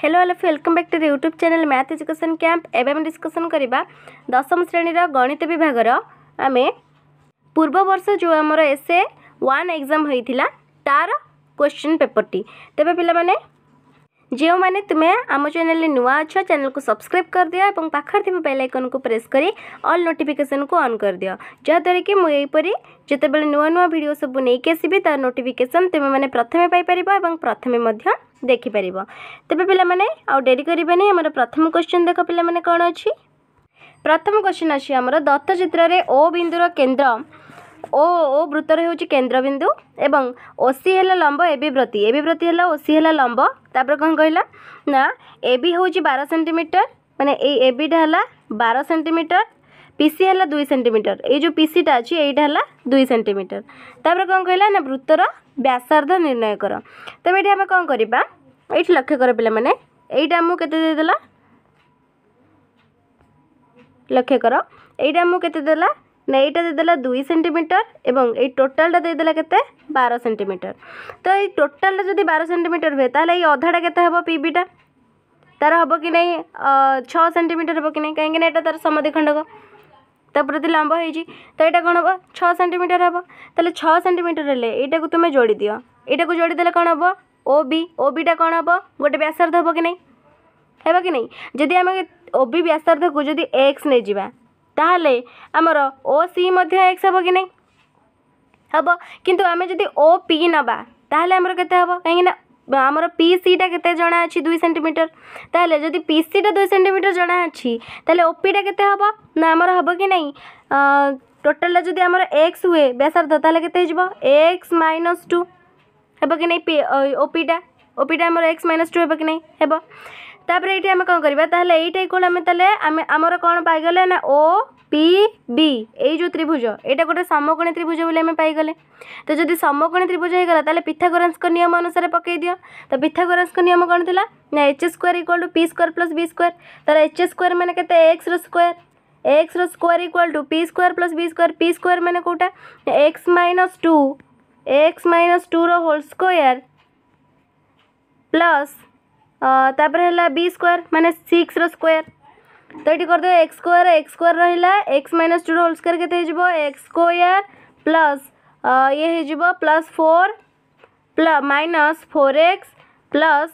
hello hello welcome back to the YouTube channel math education camp ଏବେ ଆମେ discussion କରିବା ଦଶମ ଶ୍ରେଣୀର ଗଣିତ ବିଭାଗର ଆମେ ପୂର୍ବ ବର୍ଷ ଯେଉଁ ଆମର ଏସ୍ଏ ୱାନ୍ ଏକ୍ଜାମ୍ ହୋଇଥିଲା ତା'ର କ୍ୱେଶ୍ଚିନ୍ ପେପର୍ଟି ତେବେ ପିଲାମାନେ जो मैंने तुम्हें आम चेल नुआ अच अच्छा चेल को सब्सक्राइब कर दियो और पाखर थी बेल आइकन को प्रेस कर अल् नोटिफिकेसन को अन् कर दियो जहाद्वे कि मुझे जिते बड़े नुआ नुआ भिड सब नहीं कि नोटिफिकेसन तुम्हें प्रथम पाइपर और प्रथम देखिपर तेब पे आरी करें प्रथम क्वेश्चन देख पे कौन अच्छी प्रथम क्वेश्चन अच्छी आम दत्तचित्र ओ बिंदुर केन्द्र ଓ ଓ ବୃତ୍ତର ହେଉଛି କେନ୍ଦ୍ରବିନ୍ଦୁ ଏବଂ ଓସି ହେଲା ଲମ୍ବ ଏ ବି ବ୍ରତି ଏ ବି ବ୍ରତି ହେଲା ଓସି ହେଲା ଲମ୍ବ ତାପରେ କ'ଣ କହିଲା ନା ଏ ବି ହେଉଛି ବାର ସେଣ୍ଟିମିଟର ମାନେ ଏଇ ଏ ବିଟା ହେଲା ବାର ସେଣ୍ଟିମିଟର ପି ସି ହେଲା ଦୁଇ ସେଣ୍ଟିମିଟର ଏଇ ଯେଉଁ ପିସିଟା ଅଛି ଏଇଟା ହେଲା ଦୁଇ ସେଣ୍ଟିମିଟର ତାପରେ କ'ଣ କହିଲା ନା ବୃତ୍ତର ବ୍ୟାସାର୍ଦ୍ଧ ନିର୍ଣ୍ଣୟ କର ତେବେ ଏଠି ଆମେ କ'ଣ କରିବା ଏଇଠି ଲକ୍ଷ୍ୟ କର ପିଲାମାନେ ଏଇଟା ଆମକୁ କେତେ ଦେଇଦେଲା ଲକ୍ଷ୍ୟ କର ଏଇଟା ଆମକୁ କେତେ ଦେଲା ନା ଏଇଟା ଦେଇଦେଲା ଦୁଇ ସେଣ୍ଟିମିଟର ଏବଂ ଏଇ ଟୋଟାଲଟା ଦେଇଦେଲା କେତେ ବାର ସେଣ୍ଟିମିଟର ତ ଏଇ ଟୋଟାଲଟା ଯଦି ବାର ସେଣ୍ଟିମିଟର ହୁଏ ତାହେଲେ ଏଇ ଅଧାଟା କେତେ ହେବ ପିବିଟା ତାର ହେବ କି ନାହିଁ ଛଅ ସେଣ୍ଟିମିଟର ହେବ କି ନାହିଁ କାହିଁକିନା ଏଇଟା ତାର ସମଧିଖଣ୍ଡକ ତା ପ୍ରତି ଲମ୍ବ ହେଇଛି ତ ଏଇଟା କ'ଣ ହେବ ଛଅ ସେଣ୍ଟିମିଟର ହେବ ତାହେଲେ ଛଅ ସେଣ୍ଟିମିଟର ହେଲେ ଏଇଟାକୁ ତୁମେ ଯୋଡ଼ି ଦିଅ ଏଇଟାକୁ ଯୋଡ଼ି ଦେଲେ କ'ଣ ହେବ ଓ ବି ଓ ବିଟା କ'ଣ ହେବ ଗୋଟେ ବ୍ୟାସାର୍ଦ୍ଧ ହେବ କି ନାହିଁ ହେବ କି ନାହିଁ ଯଦି ଆମେ ଓ ବି ବ୍ୟାସାର୍ଦ୍ଧକୁ ଯଦି ଏକ୍ସ ନେଇଯିବା ତାହେଲେ ଆମର ଓ ସି ମଧ୍ୟ ଏକ୍ସ ହେବ କି ନାହିଁ ହେବ କିନ୍ତୁ ଆମେ ଯଦି ଓ ପି ନେବା ତାହେଲେ ଆମର କେତେ ହେବ କାହିଁକିନା ଆମର ପି ସିଟା କେତେ ଜଣା ଅଛି ଦୁଇ ସେଣ୍ଟିମିଟର ତାହେଲେ ଯଦି ପି ସିଟା ଦୁଇ ସେଣ୍ଟିମିଟର ଜଣା ଅଛି ତାହେଲେ ଓପିଟା କେତେ ହେବ ନା ଆମର ହେବ କି ନାହିଁ ଟୋଟାଲଟା ଯଦି ଆମର ଏକ୍ସ ହୁଏ ବ୍ୟାସାର୍ଦ୍ଧ ତାହେଲେ କେତେ ହେଇଯିବ ଏକ୍ସ ମାଇନସ୍ ଟୁ ହେବ କି ନାହିଁ ଓପିଟା ଓପିଟା ଆମର ଏକ୍ସ ମାଇନସ୍ ଟୁ ହେବ କି ନାହିଁ ହେବ তাপরে এইটি আমি কম করা তাহলে এইটা ইকুয়াল আমি তাহলে আমি আমার কোণ পাইগলে না ও পি বি এই যে ত্রিভুজ এটা গোটে সমকোণী ত্রিভুজ বলে আমি পাইগলে তো যদি সমকোণী ত্রিভুজ হয়ে গেল তাহলে পিথাগোরাসক নিয়ম অনুসারে পকাই দিও তো পিথাগোরাসক নিয়ম কোণ লা না H square equal to P square plus B square তাহলে এইচ স্কোয়ার মানে কেতে এক্স র স্কোয়ার এক্স র square equal to P square plus B square P square মানে কোটা x minus two x minus two র হোল স্কোয়ার প্লস तापर है बी स्क्वयर मैंने सिक्स रोयर तो ये करदे एक्स स्क् एक्स स्क् रहा x minus two whole square x square plus ये हो plus four plus minus four x plus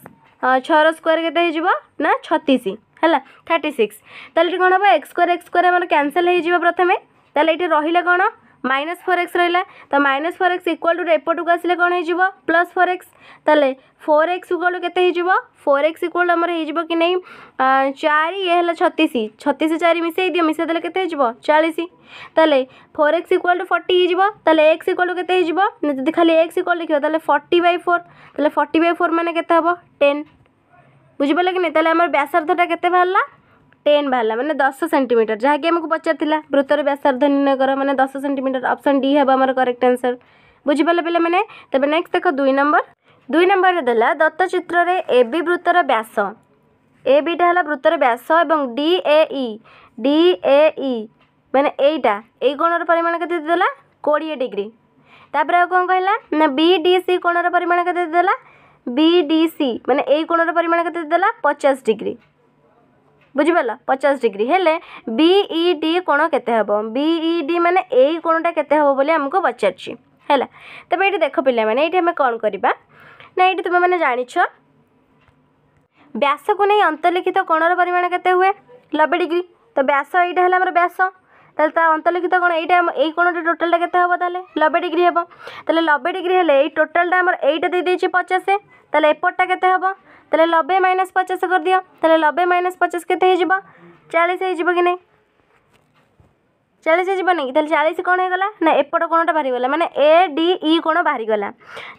छर स्क्वयर के छत्तीस है थर्टी सिक्स तो कौन हम एक्स स्क् एक्स स्क्वयर आम कैनसल हो प्रथम तेल ये रहा कौन माइनस फोर एक्स रहा तो minus four x equal to एपट को आसे कौन हो प्लस फोर एक्स तेल फोर एक्स इक्वाल टू के फोर एक्स इक्वाल टू आम हो कि नहीं चार ये छतीस छतीस चार मिसाई दि मिस चालीस तेल four x equal to forty तेल एक्स इक्वाल टू के खाली एक्स इक्वाल लिखा तेल फर्टी बै फोर तेल फर्टी बै फोर मैंने के बुझे कि नहीं तो व्यासार्धटा के बाहर टेन बाहर मैंने दस सेमिटर जहाँकि आमको पचार वृत्तर व्यासार्ध निर्णय कर मैंने दस सेमिटर अप्सन डी हे आम करेक्ट आंसर बुझिपारे पे तेज नेक्स्ट देख दुई नंबर दुई नंबर देला दत्त चित्र A B वृत्तर Vyas A beta है वृत्तर व्यास और डी ए ডি এ ই মানে এইটা এই কোণর পরিমাণ কেতে দেলা কোড়িয়ে ডিগ্রি তাপরে কম কহিলা না বি ডি সি কোণর পরিমাণ কেতে দেলা বি ডি সি মানে এই কোণর পরিমাণ কেতে দেলা পচাশ ডিগ্রি বুঝিপাল পচাশ ডিগ্রি হলে বিই ডি কোণ কেতে হব বিই ডি মানে এই কোণটা কেতে হব বলে আমাকে পচারছি ହେଲା ତେବେ ଏଇଠି ଦେଖ ପିଲାମାନେ ଏଇଠି ଆମେ କ'ଣ କରିବା ନା ଏଇଠି ତୁମେମାନେ ଜାଣିଛ ବ୍ୟାସକୁ ନେଇ ଅନ୍ତର୍ଲିଖିତ କୋଣର ପରିମାଣ କେତେ ହୁଏ ନବେ ଡିଗ୍ରୀ ତ ବ୍ୟାସ ଏଇଟା ହେଲା ଆମର ବ୍ୟାସ ତାହେଲେ ତା ଅନ୍ତର୍ଲିଖିତ କୋଣ ଏଇଟା ଏଇ କୋଣଟା ଟୋଟାଲଟା କେତେ ହେବ ତାହେଲେ ନବେ ଡିଗ୍ରୀ ହେବ ତାହେଲେ ନବେ ଡିଗ୍ରୀ ହେଲେ ଏଇ ଟୋଟାଲଟା ଆମର ଏଇଟା ଦେଇଦେଇଛି ପଚାଶ ତାହେଲେ ଏପଟଟା କେତେ ହେବ ତାହେଲେ ନବେ ମାଇନସ୍ ପଚାଶ କରିଦିଅ ତାହେଲେ ନବେ ମାଇନସ୍ ପଚାଶ କେତେ ହେଇଯିବ ଚାଳିଶ ହେଇଯିବ କି ନାହିଁ ଚାଳିଶ ହେଇଯିବ ନାଇଁ ତାହେଲେ ଚାଳିଶ କ'ଣ ହେଇଗଲା ନା ଏପଟ କୋଣଟା ବାହାରିଗଲା ମାନେ ଏ ଡି ଇ କୋଣ ବାହାରିଗଲା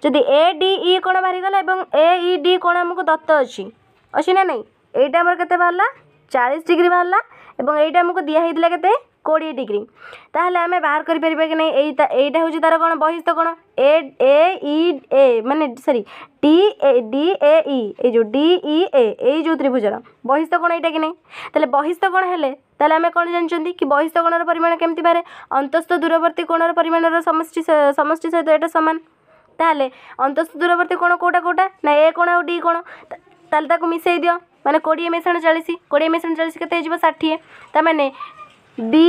ଯଦି ଏ ଡି ଇ କୋଣ ବାହାରିଗଲା ଏବଂ ଏ ଇ ଡି କୋଣ ଆମକୁ ଦତ୍ତ ଅଛି ଅଛି ନା ନାହିଁ ଏଇଟା ଆମର କେତେ ବାହାରିଲା ଚାଳିଶ ଡିଗ୍ରୀ ବାହାରିଲା ଏବଂ ଏଇଟା ଆମକୁ ଦିଆ ହେଇଥିଲା କେତେ কোড়িয়ে ডিগ্রি তাহলে আমি বাহার করে কি না এই এইটা হচ্ছে তার কোণ বহিস্থ কোণ এ এ ই এ মানে sorry D A D A E এই যে ডি ই এ এই যে ত্রিভুজর বহিস্থ কোণ এইটা কি না তাহলে বহিস্থ কোণ হলে তাহলে আমি কোণ জানি কি বহিস্থ কোণর পরিমাণ কেমতি পারে অন্তস্থ দূরবর্তী কোণর পরিমাণর সমষ্টি সমষ্টি সহ এটা সমান তাহলে অন্তস্থ দূরবর্তী কোণ কোটা কোটা না এ কোণ আউ ডি কোণ তাহলে তাকে মিশাই দিও মানে কোড়িয়ে মিশ্রণ চাশ কোড়িয়ে মিশ্রণ চাশ কেতে হয়ে ষাঠিয়ে তার মানে বি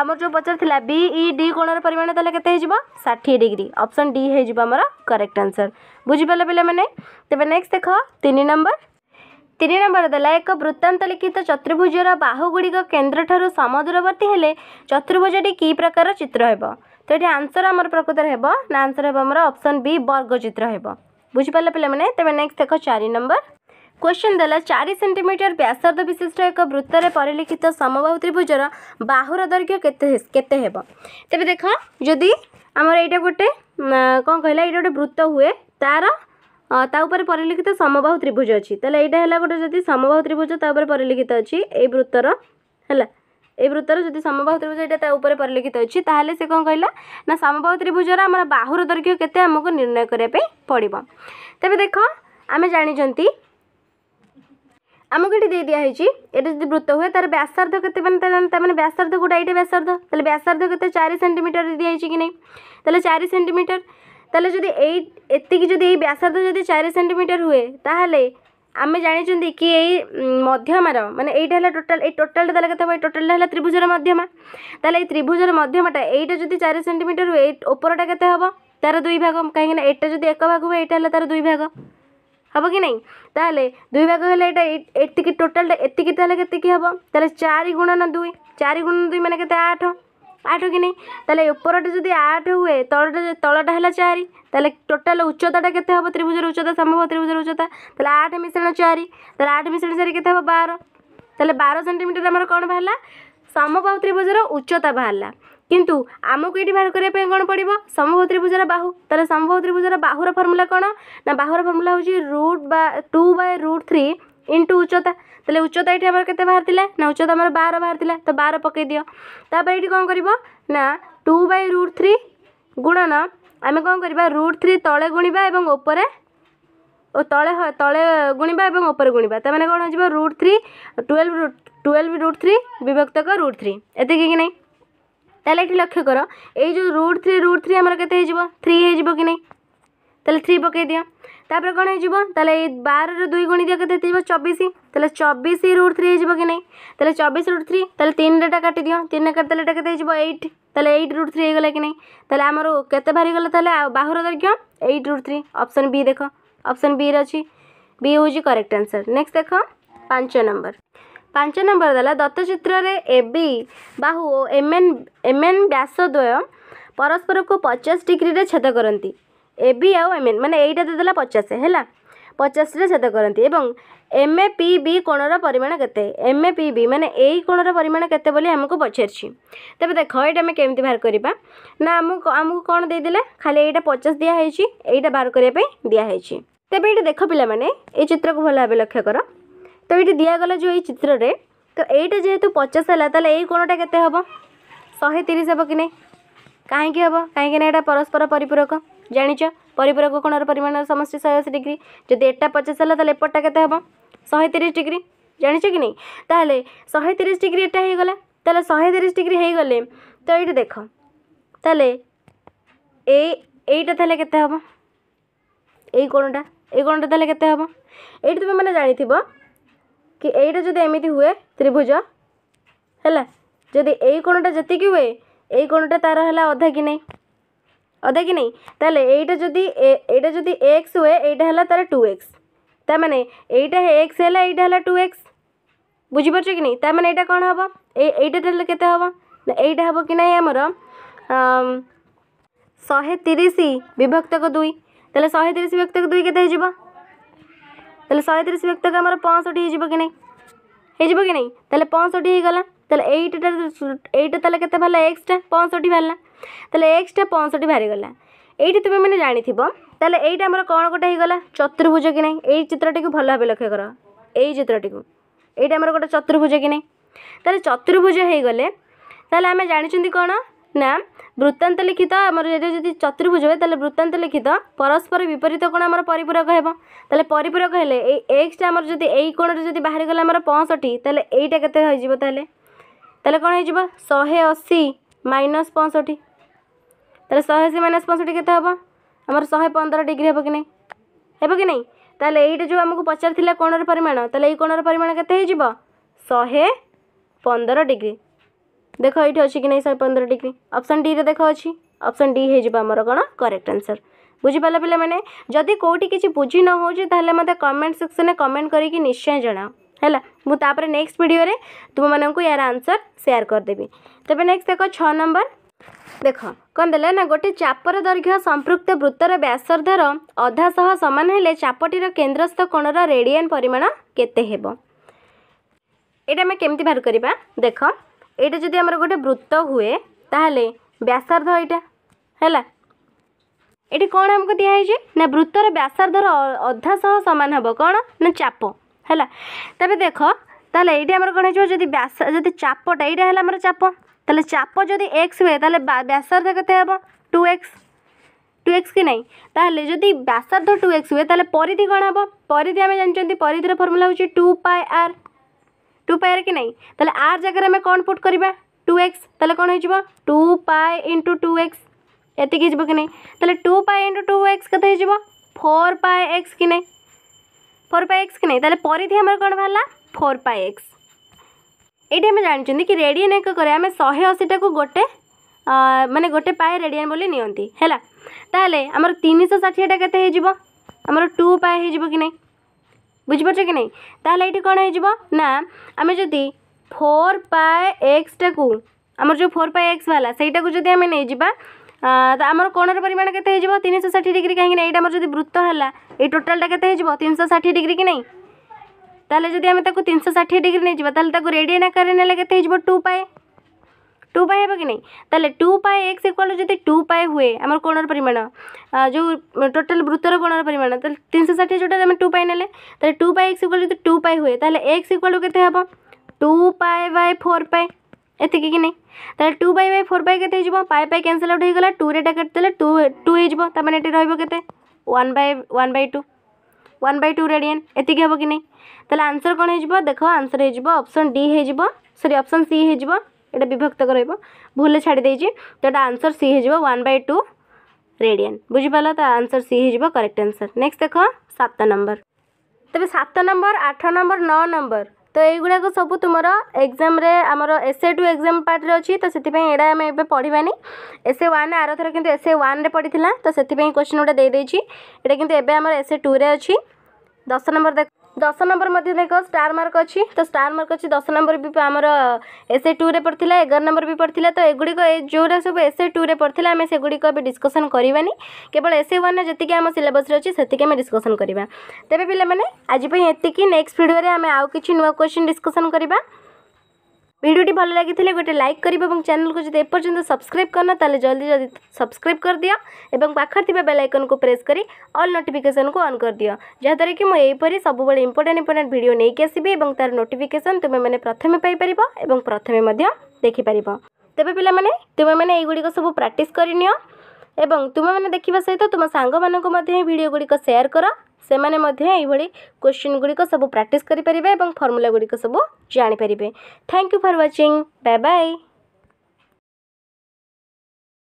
আমার যে পচার বিইডি কোণর পরিমাণ তাহলে কেতে হয়ে ষাঠিয়ে ডিগ্রি অপশন ডি হয়ে আমার করেক্ট আনসর বুঝিপাল পিলা মানে তবে নেক্সট দেখ তিন নম্বর তিন নম্বর দেলা এক বৃত্তান্ত লিখিত চতুর্ভুজর বাহুগুড়ি কেন্দ্রঠার সমদূরবর্তী হলে চতুর্ভুজটি কি প্রকার চিত্র হব তো এটি আনসর আমার প্রকৃতরে হব না আনসর হব আমার অপশন বি বর্গচিত্র হব বুঝিপাল পিলা মানে তবে নেক্সট দেখ চারি নম্বর क्वेश्चन देला चारि सेन्टिमिटर ବ୍ୟାସାର୍ଦ୍ଧ ବିଶିଷ୍ଟ ଏକ ବୃତ୍ତରେ ପରିଲିଖିତ ସମବାହୁ ତ୍ରିଭୁଜର ବାହୁର ଦୈର୍ଘ୍ୟ କେତେ କେତେ ହେବ ତେବେ ଦେଖ ଯଦି ଆମର ଏଇଟା ଗୋଟେ କ'ଣ କହିଲା ଏଇଟା ଗୋଟେ ବୃତ୍ତ ହୁଏ ତା'ର ତା ଉପରେ ପରିଲିଖିତ ସମବାହୁ ତ୍ରିଭୁଜ ଅଛି ତାହେଲେ ଏଇଟା ହେଲା ଗୋଟେ ଯଦି ସମବାହୁ ତ୍ରିଭୁଜ ତା ଉପରେ ପରିଲିଖିତ ଅଛି ଏଇ ବୃତ୍ତର ହେଲା এই বৃত্তর যদি সমবাহু ত্রিভুজ এটা তা উপরে পরিলিখিত অছি তাহলে সে কম কহিলা না সমবাহু ত্রিভুজর আমার বাহুর দৈর্ঘ্য কেতে আমাকে নির্ণয় করা পড়ব তবে দেখ আমি জাঁচি আমাকে এটি দিয়ে দেওয়া হয়েছে এটা যদি বৃত্ত হুয়ে তার ব্যাসার্ধ কেতে মানে তার মানে ব্যাসার্ধ গোটা এটা ব্যাসার্ধ তাহলে ব্যাসার্ধ কেতে চারি সেন্টিমিটার দিয়ে হয়েছে কি না তাহলে চারি সেন্টিমিটার তাহলে যদি এই এতিকি যদি এই ব্যাসার্ধ যদি চারি সেন্টিমিটার হুয়ে তাহলে আমি জাঁচি কি এই মধ্যমার মানে এইটা হল টোটাল এই টোটালটা তাহলে কথা হব এই টোটালটা হল ত্রিভুজের মধ্যমা তাহলে এই ত্রিভুজের মধ্যমাটা এইটা যদি চারি সেন্টিমিটার হুয়ে এই উপরটা কেতে হব তার দুই ভাগ কাহিঁকি না এটা যদি এক ভাগ হুয়ে এইটা হল তার দুই ভাগ হব কি নাই তাহলে দুই ভাগ হলে এটা এটিকি টোটালটা এতিকি তাহলে কেতিকি হব তাহলে চারি গুণন দুই চারি গুণন দুই মানে কেতে আঠ আঠ কি নাই তাহলে উপরটা যদি আঠ হুয়ে তলটা তলটা হল চারি তাহলে টোটাল উচ্চতাটা কেতে হব ত্রিভুজের উচ্চতা সম্ভব ত্রিভুজের উচ্চতা তাহলে আঠ মিশ্রণ চারি তাহলে আঠ মিশ্রণ চারি কেতে হব বার তাহলে বার সেন্টিমিটর আমার কোণ বাহারা সমবাহু ত্রিভুজের উচ্চতা বাহারা কিন্তু ଆମକୁ ଏଇଠି ବାହାର କରିବା ପାଇଁ କ'ଣ ପଡ଼ିବ ସମଭୂତ୍ରୀ ଭୁଜର ବାହୁ ତା'ହେଲେ ସମଭୂତ୍ରୀ ଭୁଜର ବାହୁର ଫର୍ମୁଲା କ'ଣ ନା ବାହୁର ଫର୍ମୁଲା ହେଉଛି ରୁଟ୍ ବା two by root three into ଉଚ୍ଚତା ତାହେଲେ ଉଚ୍ଚତା ଏଠି ଆମର କେତେ ବାହାରିଥିଲା ନା ଉଚ୍ଚତା ଆମର ବାର ବାହାରିଥିଲା ତ ବାର ପକାଇ ଦିଅ ତାପରେ ଏଠି କ'ଣ କରିବ ନା ଟୁ ବାଇ ରୁଟ୍ ଥ୍ରୀ ଗୁଣନ ଆମେ କ'ଣ କରିବା ରୁଟ୍ ଥ୍ରୀ ତଳେ ଗୁଣିବା ଏବଂ ଉପରେ ଓ ତଳେ ତଳେ ଗୁଣିବା ଏବଂ ଉପରେ ଗୁଣିବା ତା'ମାନେ କ'ଣ ହେଇଯିବ root three twelve root twelve root three ବିଭକ୍ତକ ରୁଟ୍ ଥ୍ରୀ ଏତିକି କି ନାହିଁ তাহলে এটি লক্ষ্য কর এই যে রুট থ্রি রুট থ্রি আমার কেতে হয়ে থ্রি হয়ে কি না তাহলে থ্রি পকাই দিও তাপরে কোণ হয়ে তাহলে এই বারর দুই গুণি দিও কেতে হয়ে চবিশ তাহলে চবিশ রুট থ্রি হয়ে কি না তাহলে চবিশ রুট থ্রি তাহলে তিনটা কাটি দিও তিন কাটিদেলে এটা কেতে হয়ে এইট তাহলে এইট রুট থ্রি হয়ে কি না তাহলে আমার কেতে বাহারি গলা তাহলে বাহুর দৈর্ঘ্য eight root three option B দেখ অপশন বি রে অছি বি হচ্ছে করেক্ট আনসর নেক্সট দেখ পাঁচ নম্বর ପାଞ୍ଚ ନମ୍ବର ଦେଲା ଦତ୍ତଚିତ୍ରରେ ଏ ବି ବାହୁ ଓ ଏମ୍ ଏନ୍ ଏମ୍ ଏନ୍ ବ୍ୟାସ ପରସ୍ପରକୁ ପଚାଶ ଡିଗ୍ରୀରେ ଛେଦ କରନ୍ତି ଏ ବି ଆଉ ଏମ୍ ମାନେ ଏଇଟା ଦେଇଦେଲା ପଚାଶ ହେଲା ପଚାଶରେ ଛେଦ କରନ୍ତି ଏବଂ ଏମ୍ ଏ ପି ବି କୋଣର ପରିମାଣ କେତେ ଏମ୍ ଏ ପି ବି ମାନେ ଏଇ କୋଣର ପରିମାଣ କେତେ ବୋଲି ଆମକୁ ପଚାରିଛି ତେବେ ଦେଖ ଏଇଟା ଆମେ କେମିତି ବାହାର କରିବା ନା ଆମକୁ ଆମକୁ କ'ଣ ଦେଇଦେଲେ ଖାଲି ଏଇଟା ପଚାଶ ଦିଆହେଇଛି ଏଇଟା ବାହାର କରିବା ପାଇଁ ଦିଆହେଇଛି ତେବେ ଏଇଟା ଦେଖ ପିଲାମାନେ ଏଇ ଚିତ୍ରକୁ ଭଲ ଭାବେ ଲକ୍ଷ୍ୟ କର तो ये दिगला जो ये चित्र रे तो यही जेहेतु पचास है तेल यही कोणटा के शहे तीस हम कि नहीं कहीं कहीं ये परस्पर परिपूरक जाच परिपूरक कोण परिमाण समस्त शहे अशी डिग्री जो एटा पचास है तेल एपटा के शहे तीस डिग्री जाच कि नहीं शहे तीस डिग्री एटा हो गला तो शहे तीस डिग्री हो गले तो ये देख ते यही के कोणटा ये कोणटा तेल के जाथ କି ଏଇଟା ଯଦି ଏମିତି ହୁଏ ତ୍ରିଭୁଜ ହେଲା ଯଦି ଏଇ କୋଣଟା ଯେତିକି ହୁଏ ଏଇ କୋଣଟା ତା'ର ହେଲା ଅଧା କି ନାହିଁ ଅଧା କି ନାହିଁ ତାହେଲେ ଏଇଟା ଯଦି ଏଇଟା ଯଦି ଏକ୍ସ ହୁଏ ଏଇଟା ହେଲା ତା'ର ଟୁ ଏକ୍ସ ତା'ମାନେ ଏଇଟା ଏକ୍ସ ହେଲା ଏଇଟା ହେଲା ଟୁ ଏକ୍ସ ବୁଝିପାରୁଛ କି ନାହିଁ ତା'ମାନେ ଏଇଟା କ'ଣ ହେବ ଏଇ ଏଇଟା ତାହେଲେ କେତେ ହେବ ନା ଏଇଟା ହେବ କି ନାହିଁ ଆମର ଶହେ ତିରିଶ ବିଭକ୍ତକ ଦୁଇ ତାହେଲେ ଶହେ ତିରିଶ ବିଭକ୍ତକ ଦୁଇ କେତେ ହେଇଯିବ তাহলে শহে তিরিশ বিক্তকে আমার পঁয়ষঠি হয়ে যাব কি না হয়ে কি না তাহলে পঁয়ষঠি হয়ে গলা তাহলে এইটাটা এইটা তাহলে কেতে বাহারা এক্সটা পঁয়ষঠি বাহারা তাহলে এক্সটা পঁয়ষঠি বাহারি গলা এইটি তুমি মানে জাঁথিব তাহলে এইটা আমার কোণ গোটে হয়ে চতুর্ভুজ কি না এই চিত্রটিকে ভালো ভাবে লক্ষ্য কর এই চিত্রটিকে এইটা আমার গোটে চতুর্ভুজ কি না তাহলে চতুর্ভুজ হয়ে গেলে তাহলে আমি জাঁচি কোণ ना वृत्तांत लिखित आम जी चतुर्भुज हुए तेल वृत्तांत लिखित परस्पर विपरीत कोण आम परिपूरक है परिपूरक हेले एक्सटा आम यही कोण बाहरी गल पंसठी तेल यहीटा के कौन हो शहे अशी माइनस पंसठी तेल शहे अशी माइनस पंसठ के आमर शहे पंद्रह डिग्री हम कि नहीं कि नहीं तेल ये जो आमको पचार कोणर परिमाण तेल यही कोणर परिमाण के शहे पंदर डिग्री देख ये अच्छे कि नहीं शहे पंद्रह डिग्री अप्सन डी देख अच्छी अप्सन डी होमर कौन करेक्ट आंसर बुझिपाल पे मैंने जदि कौटी किसी बुझी न होती मत कमेंट सेक्शन में कमेंट करके निश्चय जनाओ है मुझे नेक्स्ट भिडियो तुम मानक यार आंसर सेयार करदेवी तेज नेक्स्ट देख छ नंबर देख कौन दे गोटे चापर दैर्घ्य संपृक्त वृत्तर व्यासर्धर अधाशह सामान हेल्ले केन्द्रस्थ कोणर रेडियन परिमाण केत यमें केमती बाहर करवा देख ଏଇଟା ଯଦି ଆମର ଗୋଟେ ବୃତ୍ତ ହୁଏ ତାହେଲେ ବ୍ୟାସାର୍ଦ୍ଧ ଏଇଟା ହେଲା ଏଠି କ'ଣ ଆମକୁ ଦିଆହେଇଛି ନା ବୃତ୍ତର ବ୍ୟାସାର୍ଦ୍ଧର ଅଧା ସହ ସମାନ ହେବ କ'ଣ ନା ଚାପ ହେଲା ତାପରେ ଦେଖ ତାହେଲେ ଏଇଠି ଆମର କ'ଣ ହେଇଯିବ ଯଦି ବ୍ୟାସ ଯଦି ଚାପଟା ଏଇଟା ହେଲା ଆମର ଚାପ ତାହେଲେ ଚାପ ଯଦି ଏକ୍ସ ହୁଏ ତାହେଲେ ବ୍ୟାସାର୍ଦ୍ଧ କେତେ ହେବ ଟୁ ଏକ୍ସ টু এক্স কি নাই তাহলে যদি ব্যাসার্ধ টু এক্স হুয়ে তাহলে পরিধি কণ হব পরিধি আমি জানি পরিধির ফর্মুলা হচ্ছে টু পাই আর টু পাইর কি নাই তাহলে আর জায়গায় আমি কণ পুট করা টু এক্স তাহলে কণ হয়ে যাব two pi into two x এতিকি যাব কি নাই তাহলে two pi into two x কত হয়ে যাব ফোর পাই এক্স কি নাই ফোর পাই এক্স কি নাই তাহলে পরিধি আমার কণ বাহারা ফোর পাই এক্স এইটি আমি জাঁচি কি রেডিয়ান এক করে আমি শহে অশীটা গোটে মানে গোটে পায়ে রেডিয়ান বলে নিয়ন্তি হল তাহলে আমার তিনশো ষাঠিয়েটা কেতে হয়ে যাব আমার টু পায়ে হয়ে যাব কি নাই বুঝিপারছ কি নাই তাহলে এটি କ'ଣ ହେଇଯିବ না ଆମେ ଯଦି ଫୋର୍ ପାଏ ଏକ୍ସଟାକୁ ଆମର ଯେଉଁ ଫୋର୍ ପାଏ ଏକ୍ସ ବାହାରିଲା ସେଇଟାକୁ ଯଦି ଆମେ ନେଇଯିବା ତ ଆମର କୋଣର ପରିମାଣ କେତେ ହେଇଯିବ ତିନିଶହ ଷାଠିଏ ଡିଗ୍ରୀ କାହିଁକି ନା ଏଇଟା ଆମର ଯଦି ବୃତ୍ତ ହେଲା ଏଇ ଟୋଟାଲଟା କେତେ ହେଇଯିବ ତିନିଶହ ଷାଠିଏ ଡିଗ୍ରୀ କି ନାହିଁ ତାହେଲେ ଯଦି ଆମେ ତାକୁ ତିନିଶହ ଷାଠିଏ ଡିଗ୍ରୀ ନେଇଯିବା ତାହେଲେ ତାକୁ ରେଡ଼ିଏନ୍ ଆକାରରେ ନେଲେ କେତେ ହେଇଯିବ ଟୁ ପାଏ टू पाए कि नहीं टू पाए एक्स इक्वाल जो टू पाए हुए आम कोणर परिमाण जो टोटाल वृत्तर कोणर परिमाण तो तीन सौ षाठी जोटा आम टू पाए ना तो टू पाए एक्स इक्वाल जो टू पाए हुए तो एक्स इक्वाल के हम to pi by four pi एति की नहीं two by by four pi के पाए पाए कैनसल आउट होगा टू रेटा कटे टू टू हो मैंने ये रोक के one by two one by two radian एति हे कि नहीं आंसर कौन हो देख आंसर होप्सन डी हो सरी अप्सन सी हो এটা বিভক্তক রহব ভুলে ছাড়ি দিয়েছি তো এটা আনসর সি হয়ে ওয়ান বাই টু রেডিয়ান বুঝিপার তো আনসর সি হয়ে করেক্ট আনসর নেক্সট দেখ সাত নম্বর তবে সাত নম্বর আঠ নম্বর ন নম্বর তো এইগুড়াক সবু তোমার এক্সামে আমার এসে টু এক্সাম পার্টরে অছি তো সেপাই এটা আমি এবার পড়বানি এসে ওয়ান আর থর কিন্তু এসে ওয়ানে পড়ি তো সেপাই কোশ্চিন গোটা দিয়ে দিয়েছি এটা কিন্তু এবে আমার এসে টুরে অছি দশ নম্বর দেখ ଦଶ ନମ୍ବର ମଧ୍ୟ ଦେଖ ଷ୍ଟାର୍ ମାର୍କ ଅଛି ତ ଷ୍ଟାର୍ ମାର୍କ ଅଛି ଦଶ ନମ୍ବର ବି ଆମର ଏସ୍ଏ ଟୁରେ ପଡ଼ିଥିଲା ଏଗାର ନମ୍ବର ବି ପଡ଼ିଥିଲା ତ ଏଗୁଡ଼ିକ ଯେଉଁଗୁଡ଼ା ସବୁ ଏସ୍ଏ ଟୁରେ ପଡ଼ିଥିଲା ଆମେ ସେଗୁଡ଼ିକ ଏବେ ଡିସ୍କସନ୍ କରିବାନି କେବଳ ଏସ୍ଏ ୱାନ୍ରେ ଯେତିକି ଆମ ସିଲେବସ୍ରେ ଅଛି ସେତିକି ଆମେ ଡିସ୍କସନ୍ କରିବା ତେବେ ପିଲାମାନେ ଆଜି ପାଇଁ ଏତିକି ନେକ୍ସଟ ଭିଡ଼ିଓରେ ଆମେ ଆଉ କିଛି ନୂଆ କ୍ୱେଶ୍ଚିନ୍ ଡିସ୍କସନ୍ କରିବା भिडियोटी भल लगी गोटे लाइक कर और चैनल को जब एपर् सब्सक्राइब करना तेल जल्दी जल्दी सब्सक्राइब कर दि पाखर थी बेल आइकन को प्रेस कर अल् नोटिफिकेसन को अन् कर दि जहाद्वे कि मुझे सब इंपोर्टां इंपोर्टां भिड नहीं आसबी और तार नोटिफिकेसन तुम्हें प्रथम पाइपर और प्रथम देखिपर तेब पे तुम्हें युड़क सब प्राक्ट करनी तुम्हें देखा सहित तुम सांग भिडियो गुड़िक सेयार कर ସେମାନେ ମଧ୍ୟ ଏଇଭଳି କୋଶ୍ଚିନ୍ ଗୁଡ଼ିକ ସବୁ ପ୍ରାକ୍ଟିସ୍ କରିପାରିବେ ଏବଂ ଫର୍ମୁଲା ଗୁଡ଼ିକ ସବୁ ଜାଣିପାରିବେ thank you for watching bye bye